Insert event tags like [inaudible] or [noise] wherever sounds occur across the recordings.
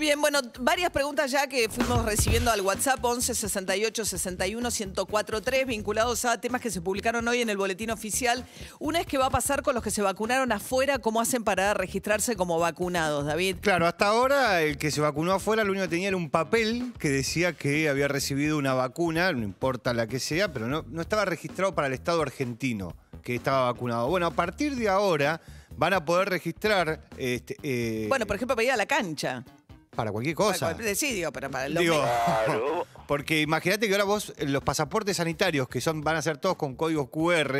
bien, bueno, varias preguntas ya que fuimos recibiendo al WhatsApp 11 68 61 1043 vinculados a temas que se publicaron hoy en el boletín oficial. Una es ¿qué va a pasar con los que se vacunaron afuera, cómo hacen para registrarse como vacunados, David. Claro, hasta ahora el que se vacunó afuera lo único que tenía era un papel que decía que había recibido una vacuna, no importa la que sea, pero no, estaba registrado para el Estado argentino que estaba vacunado. Bueno, a partir de ahora van a poder registrar. Este, eh, bueno, por ejemplo, para a la cancha para cualquier cosa. Para pero para el [laughs] Porque imagínate que ahora vos, los pasaportes sanitarios, que son van a ser todos con código QR,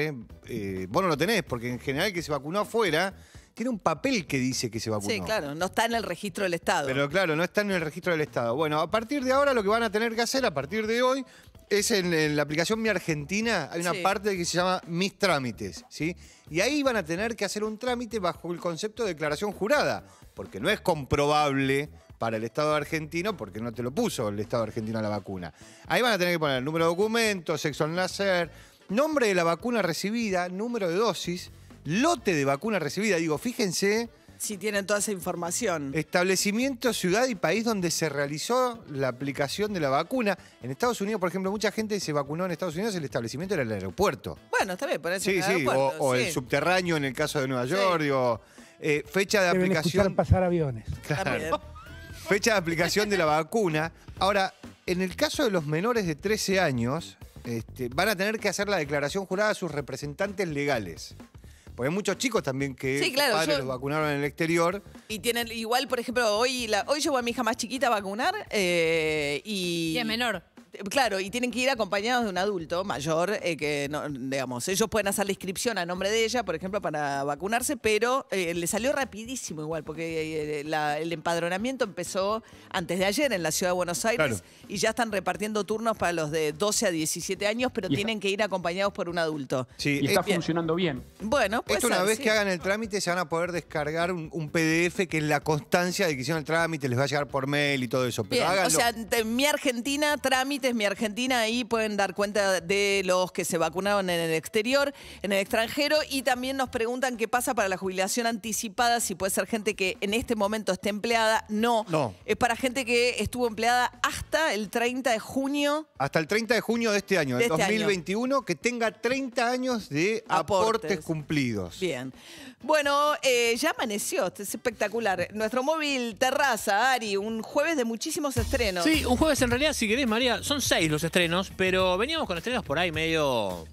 eh, vos no lo tenés, porque en general que se vacunó afuera tiene un papel que dice que se vacunó. Sí, claro, no está en el registro del Estado. Pero claro, no está en el registro del Estado. Bueno, a partir de ahora lo que van a tener que hacer, a partir de hoy, es en, la aplicación Mi Argentina, hay una parte que se llama Mis Trámites, ¿sí? Y ahí van a tener que hacer un trámite bajo el concepto de declaración jurada, porque no es comprobable para el Estado argentino porque no te lo puso el Estado argentino la vacuna. Ahí van a tener que poner el número de documento, sexo en láser, nombre de la vacuna recibida, número de dosis, lote de vacuna recibida. Digo, fíjense. Si tienen toda esa información. Establecimiento, ciudad y país donde se realizó la aplicación de la vacuna. En Estados Unidos, por ejemplo, mucha gente se vacunó en Estados Unidos, el establecimiento era el aeropuerto. Bueno, está bien, eso Sí, sí, o, o el subterráneo en el caso de Nueva York, O eh, fecha de Deben aplicación. pasar aviones. Claro. Fecha de aplicación de la vacuna. Ahora, en el caso de los menores de 13 años, este, van a tener que hacer la declaración jurada a sus representantes legales. Porque hay muchos chicos también que padres los vacunaron en el exterior. Y tienen, igual, por ejemplo, hoy la, hoy llevo a mi hija más chiquita a vacunar eh, y. Y es menor. Claro, y tienen que ir acompañados de un adulto mayor, eh, que digamos, ellos pueden hacer la inscripción a nombre de ella, por ejemplo, para vacunarse, pero eh, le salió rapidísimo igual, porque eh, el empadronamiento empezó antes de ayer en la ciudad de Buenos Aires y ya están repartiendo turnos para los de 12 a 17 años, pero tienen que ir acompañados por un adulto. Sí, está funcionando bien. Bueno, pues. una vez que hagan el trámite se van a poder descargar un, PDF que es la constancia de que hicieron el trámite, les va a llegar por mail y todo eso. Pero háganlo. O sea, en mi Argentina, trámite mi Argentina, ahí pueden dar cuenta de los que se vacunaron en el exterior, en el extranjero, y también nos preguntan qué pasa para la jubilación anticipada, si puede ser gente que en este momento esté empleada. No, no. es para gente que estuvo empleada hasta el 30 de junio. Hasta el 30 de junio de este año, de 2021, este que tenga 30 años de aportes, cumplidos. Bien. Bueno, eh, ya amaneció, es espectacular. Nuestro móvil terraza, Ari, un jueves de muchísimos estrenos. Sí, un jueves en realidad, si querés, María, son seis los estrenos, pero veníamos con estrenos por ahí medio